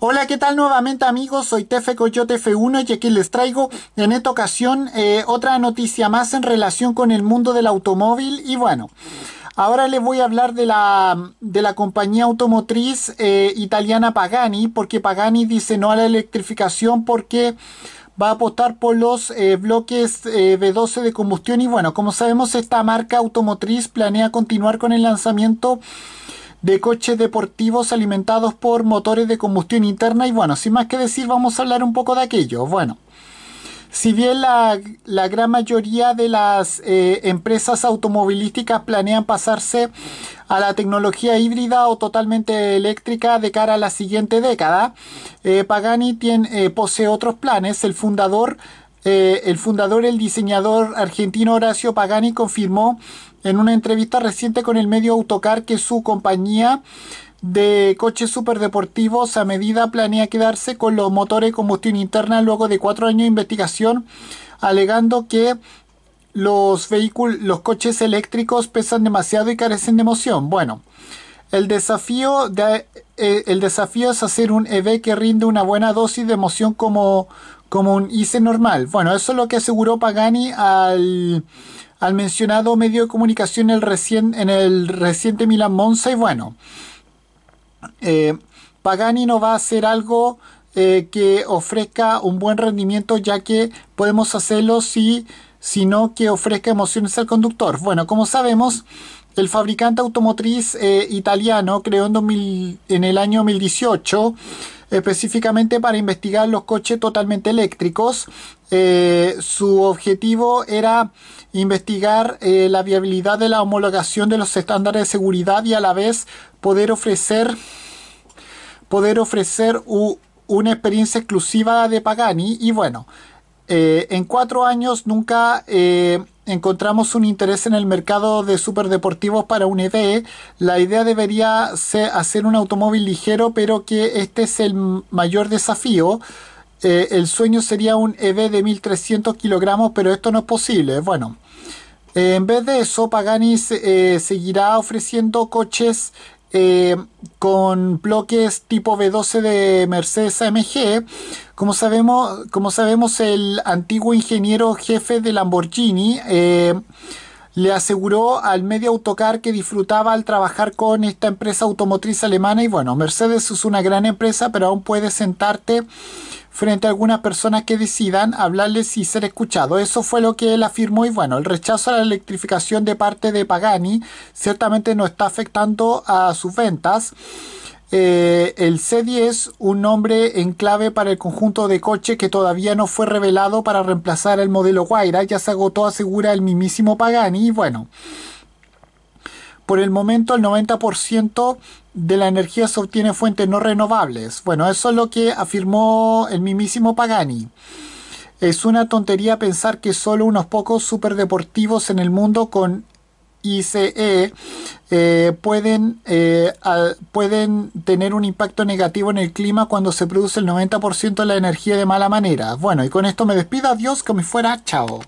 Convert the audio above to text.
Hola, ¿qué tal nuevamente amigos? Soy Tefe Coyote F1 y aquí les traigo en esta ocasión eh, otra noticia más en relación con el mundo del automóvil y bueno... Ahora les voy a hablar de la, de la compañía automotriz eh, italiana Pagani, porque Pagani dice no a la electrificación porque va a apostar por los eh, bloques B12 de combustión y bueno, como sabemos esta marca automotriz planea continuar con el lanzamiento de coches deportivos alimentados por motores de combustión interna y bueno, sin más que decir vamos a hablar un poco de aquello. Bueno, si bien la, gran mayoría de las eh, empresas automovilísticas planean pasarse a la tecnología híbrida o totalmente eléctrica de cara a la siguiente década, eh, Pagani tiene, eh, posee otros planes. El fundador eh, el fundador, el diseñador argentino Horacio Pagani confirmó en una entrevista reciente con el medio Autocar que su compañía de coches superdeportivos a medida planea quedarse con los motores de combustión interna luego de cuatro años de investigación, alegando que los vehículos, los coches eléctricos pesan demasiado y carecen de emoción. Bueno, el desafío, eh, el desafío es hacer un EV que rinde una buena dosis de emoción como como un ICE normal. Bueno, eso es lo que aseguró Pagani al, al mencionado medio de comunicación el en el reciente Milan Monza. Y bueno, eh, Pagani no va a hacer algo eh, que ofrezca un buen rendimiento, ya que podemos hacerlo si sino que ofrezca emociones al conductor. Bueno, como sabemos, el fabricante automotriz eh, italiano creó en, 2000, en el año 2018 específicamente para investigar los coches totalmente eléctricos. Eh, su objetivo era investigar eh, la viabilidad de la homologación de los estándares de seguridad y a la vez poder ofrecer poder ofrecer una experiencia exclusiva de Pagani y bueno eh, en cuatro años nunca encontramos un interés en el mercado de superdeportivos para un EV. E. La idea debería ser hacer un automóvil ligero, pero que este es el mayor desafío. Eh, el sueño sería un EV e de 1300 kilogramos, pero esto no es posible. Bueno, eh, en vez de eso, Pagani eh, seguirá ofreciendo coches eh, con bloques tipo B12 de Mercedes AMG. Como sabemos, como sabemos el antiguo ingeniero jefe de Lamborghini eh, le aseguró al medio autocar que disfrutaba al trabajar con esta empresa automotriz alemana. Y bueno, Mercedes es una gran empresa, pero aún puedes sentarte frente a algunas personas que decidan hablarles y ser escuchados. Eso fue lo que él afirmó y bueno, el rechazo a la electrificación de parte de Pagani ciertamente no está afectando a sus ventas. Eh, el C10, un nombre en clave para el conjunto de coches que todavía no fue revelado para reemplazar el modelo Guaira, ya se agotó, asegura el mismísimo Pagani y bueno. Por el momento el 90% de la energía se obtiene fuentes no renovables. Bueno, eso es lo que afirmó el mismísimo Pagani. Es una tontería pensar que solo unos pocos superdeportivos en el mundo con ICE eh, pueden, eh, pueden tener un impacto negativo en el clima cuando se produce el 90% de la energía de mala manera. Bueno, y con esto me despido. Adiós, que me fuera. Chao.